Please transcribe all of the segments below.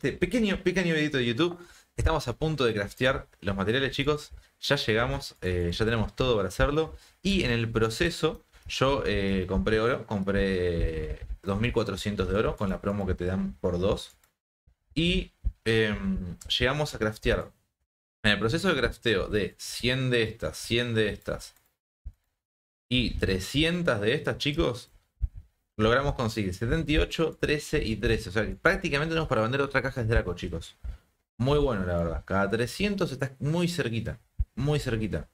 pequeño, pequeño de YouTube. Estamos a punto de craftear los materiales, chicos. Ya llegamos, eh, ya tenemos todo para hacerlo. Y en el proceso, yo eh, compré oro, compré 2400 de oro con la promo que te dan por dos Y em, llegamos a craftear. En el proceso de crafteo de 100 de estas, 100 de estas y 300 de estas, chicos, logramos conseguir 78, 13 y 13. O sea, prácticamente tenemos para vender otra caja de Draco, chicos. Muy bueno, la verdad. Cada 300 está muy cerquita. Muy cerquita.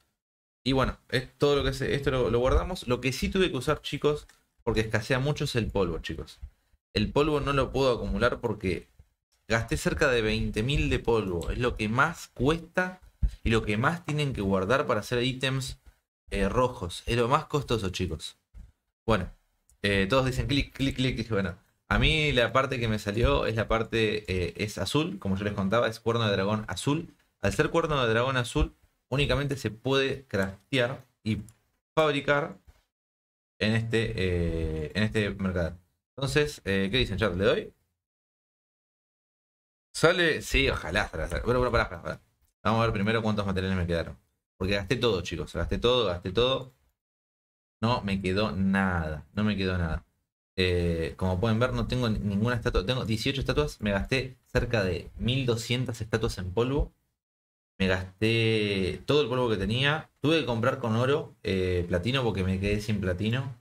Y bueno, es todo lo que se, esto lo, guardamos. Lo que sí tuve que usar, chicos, porque escasea mucho es el polvo, chicos. El polvo no lo puedo acumular porque gasté cerca de 20.000 de polvo. Es lo que más cuesta y lo que más tienen que guardar para hacer ítems eh, rojos. Es lo más costoso, chicos. Bueno, eh, todos dicen clic, clic, clic. Dije, bueno, a mí la parte que me salió es la parte, eh, es azul, como yo les contaba, es cuerno de dragón azul. Al ser cuerno de dragón azul, únicamente se puede craftear y fabricar en este, eh, en este mercado. Entonces, ¿qué dicen, chat? ¿Le doy? Sale, sí, ojalá. pero, Vamos a ver primero cuántos materiales me quedaron. Porque gasté todo, chicos. Gasté todo, gasté todo. No me quedó nada, no me quedó nada. Eh, como pueden ver, no tengo ninguna estatua. Tengo 18 estatuas. Me gasté cerca de 1200 estatuas en polvo. Me gasté todo el polvo que tenía. Tuve que comprar con oro eh, platino porque me quedé sin platino.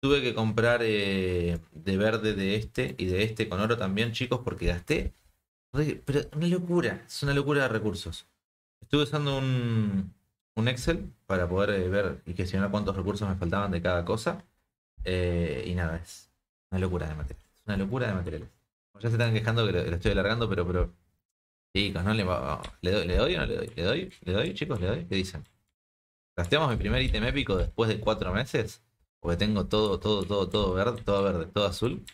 Tuve que comprar eh, de verde de este y de este con oro también, chicos, porque gasté. Pero una locura, es una locura de recursos. Estuve usando un, un Excel para poder eh, ver y que gestionar cuántos recursos me faltaban de cada cosa. Eh, y nada, es una locura de materiales. una locura de materiales. ya se están quejando que lo, estoy alargando, pero, pero. Chicos, no le, ¿le, doy, ¿le doy o no le doy? ¿Le doy? ¿Le doy, chicos? ¿Le doy? ¿Qué dicen? ¿Gasteamos mi primer ítem épico después de cuatro meses? Porque tengo todo, todo, todo, todo verde, todo verde, todo azul.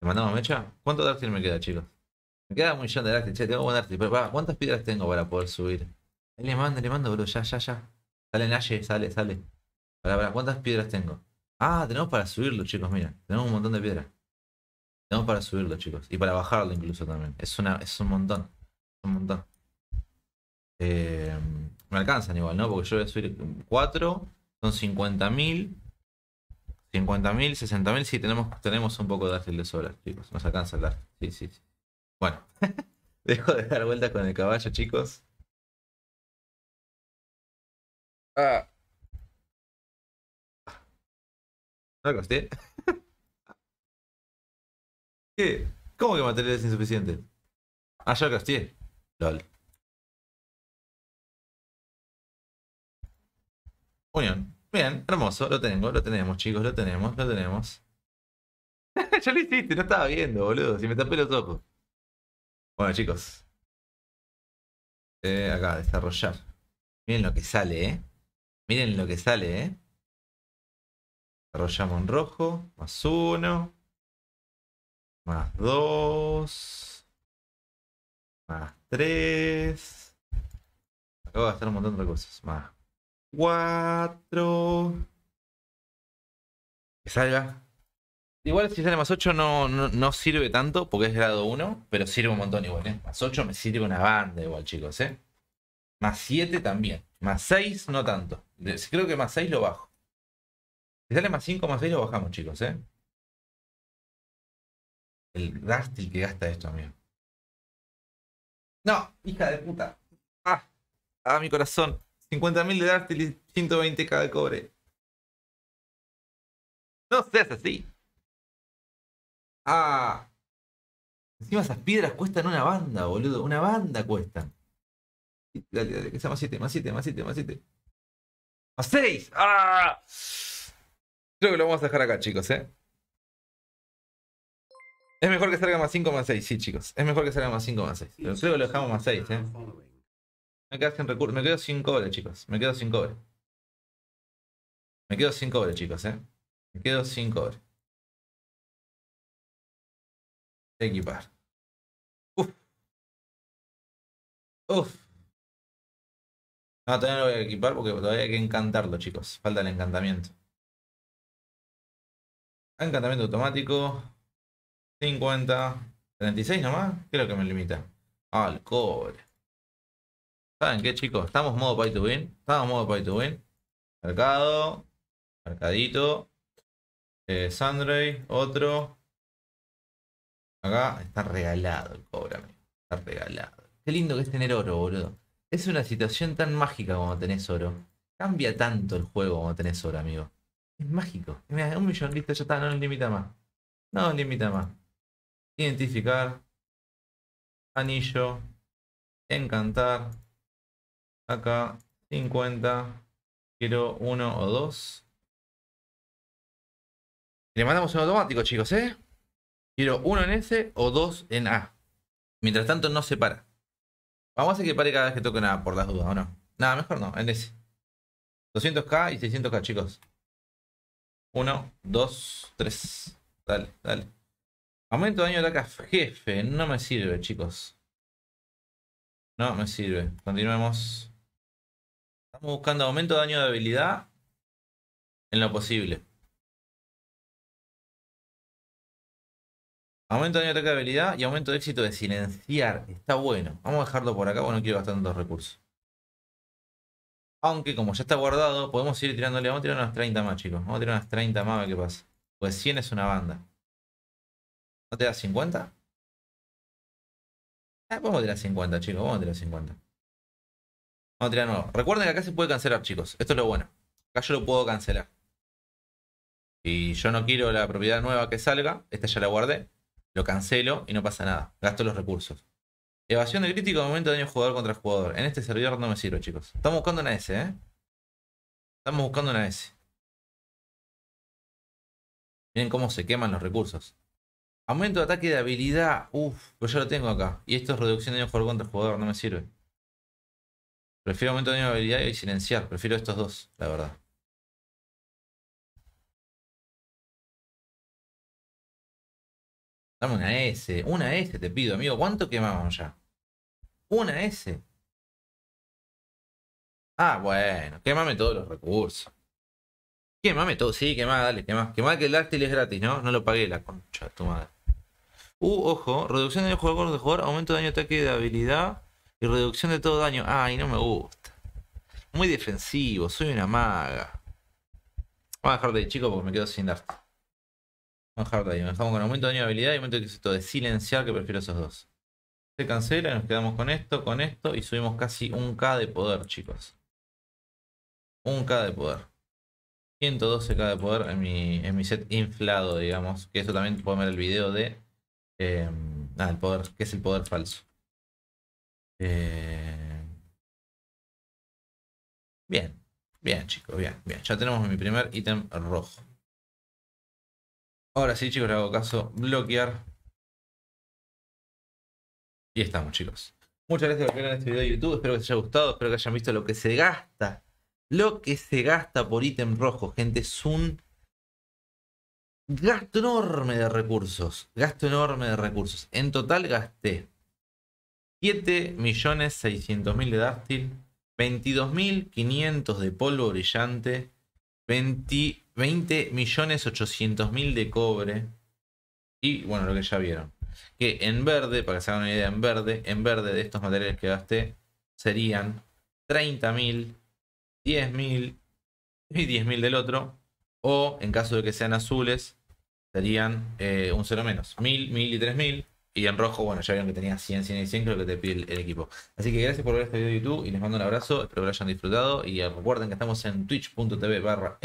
¿Le mandamos mecha? ¿Cuánto Darksteel me queda, chicos? Me queda muy millón de che, tengo buen Darksteel. Pero, ¿cuántas piedras tengo para poder subir? Ahí le mando, le mando, bro, Ya, ya, ya. Sale Naye, sale, sale. Para, ¿cuántas piedras tengo? Ah, tenemos para subirlo, chicos, mira. Tenemos un montón de piedras. Tenemos para subirlo, chicos. Y para bajarlo incluso también. Es una, es un montón. Es Un montón. Eh, me alcanzan igual, ¿no? Porque yo voy a subir cuatro Son 50.000. 50.000, 60.000. Sí, tenemos, tenemos un poco de ágil de sobra, chicos. Nos alcanza el Sí, sí, sí. Bueno. Dejo de dar vueltas con el caballo, chicos. Ah. No ¿Qué? ¿Cómo que material es insuficiente? Ah, ya castié. LOL. Unión. Bien, hermoso. Lo tengo, lo tenemos, chicos. Lo tenemos, lo tenemos. ya lo hiciste, no estaba viendo, boludo. Si me tapé los ojos. Bueno, chicos. Eh, acá, desarrollar. Miren lo que sale, eh. Miren lo que sale, ¿eh? Arrollamos en rojo. Más uno. Más dos. Más tres. Acabo de gastar un montón de cosas. Más cuatro. Que salga. Igual si sale más ocho no, no, sirve tanto porque es grado 1, pero sirve un montón igual, ¿eh? Más ocho me sirve una banda igual, chicos, ¿eh? Más siete también. Más seis no tanto. Creo que más 6 lo bajo. Si sale más 5, más 6 lo bajamos, chicos, ¿eh? El Darstil que gasta esto, amigo. No, hija de puta. Ah, ah mi corazón. 50.000 de Dartil y 120k de cobre. No seas así. Ah. Encima esas piedras cuestan una banda, boludo. Una banda cuestan. Dale, que sea más 7, más 7, más 7, más 7. ¡A 6! Ah. Creo que lo vamos a dejar acá, chicos, ¿eh? Es mejor que salga más 5 más 6, sí, chicos. Es mejor que salga más 5 más 6. Pero creo que lo dejamos más 6, ¿eh? Me quedo sin recursos. Me quedo sin cobre, chicos. Me quedo sin cobre. Me quedo sin cobre, chicos, ¿eh? Me quedo sin cobre. Equipar. Uf. Uf. No, todavía no lo voy a equipar porque todavía hay que encantarlo, chicos. Falta el encantamiento. Encantamiento automático. 50. 36 nomás. Creo que me limita. Al cobre. ¿Saben qué, chicos? Estamos modo pay to win. Estamos modo pay to win. Mercado. Mercadito. Eh, Otro. Acá está regalado el cobre, amigo. Está regalado. Qué lindo que es tener oro, boludo. Es una situación tan mágica cuando tenés oro. Cambia tanto el juego cuando tenés oro, amigo. Es mágico. un millón, listo, ya está, no limita más. No limita más. Identificar. Anillo. Encantar. Acá, 50. Quiero uno o dos. Le mandamos un automático, chicos, ¿eh? Quiero uno en S o dos en A. Mientras tanto, no se para. Vamos a equipar que cada vez que toque nada, por las dudas, ¿o no? Nada, mejor no, en ese. 200k y 600k, chicos. 1, 2, 3. Dale, dale. Aumento de daño de ataque jefe. No me sirve, chicos. No me sirve. Continuemos. Estamos buscando aumento de daño de habilidad en lo posible. Aumento de ataque de habilidad y aumento de éxito de silenciar. Está bueno. Vamos a dejarlo por acá porque no quiero gastar tantos recursos. Aunque como ya está guardado, podemos ir tirándole. Vamos a tirar unas 30 más, chicos. Vamos a tirar unas 30 más a ver qué pasa. Pues 100 es una banda. ¿No te da 50? vamos a tirar 50, chicos. Vamos a tirar 50. Vamos a tirar nuevo. Recuerden que acá se puede cancelar, chicos. Esto es lo bueno. Acá yo lo puedo cancelar. Y yo no quiero la propiedad nueva que salga. Esta ya la guardé. Lo cancelo y no pasa nada. Gasto los recursos. Evasión de crítico, momento de daño jugador contra jugador. En este servidor no me sirve, chicos. Estamos buscando una S, ¿eh? Estamos buscando una S. Miren cómo se queman los recursos. Aumento de ataque de habilidad. Uf, pues yo lo tengo acá. Y esto es reducción de daño jugador contra jugador, no me sirve. Prefiero aumento de daño de habilidad y silenciar. Prefiero estos dos, la verdad. Dame una S, una S te pido, amigo. ¿Cuánto quemamos ya? Una S. Ah, bueno, quemame todos los recursos. Quemame todo, sí, quemá, dale, quemá. más que el dáctil es gratis, ¿no? No lo pagué la concha tu madre. Uh, ojo, reducción de jugador de jugador, aumento de daño ataque de habilidad y reducción de todo daño. Ay, no me gusta. Muy defensivo, soy una maga. Voy a dejar de chico porque me quedo sin darte dejamos con aumento de habilidad y aumento de silenciar, que prefiero esos dos. Se cancela y nos quedamos con esto, con esto y subimos casi un k de poder, chicos. Un k de poder. 112k de poder en mi, en mi set inflado, digamos. Que eso también pueden ver el video de... Eh, el poder, que es el poder falso. Eh, bien, bien chicos, bien, bien. Ya tenemos mi primer ítem rojo. Ahora sí, chicos, hago caso. Bloquear. Y estamos, chicos. Muchas gracias por ver este video de YouTube. Espero que os haya gustado. Espero que hayan visto lo que se gasta. Lo que se gasta por ítem rojo, gente. Es un gasto enorme de recursos. Gasto enorme de recursos. En total gasté 7.600.000 de dástil, 22.500 de polvo brillante, 20, 20 millones mil de cobre. Y bueno, lo que ya vieron. Que en verde, para que se hagan una idea, en verde, en verde de estos materiales que gasté serían 30 mil, 10 mil y 10.000 del otro. O en caso de que sean azules, serían eh, un cero menos. 1000, 1000 y 3000. Y en rojo, bueno, ya vieron que tenía 100, 100 y 100, creo que te pide el, equipo. Así que gracias por ver este video de YouTube y les mando un abrazo. Espero que lo hayan disfrutado. Y recuerden que estamos en twitch.tv barra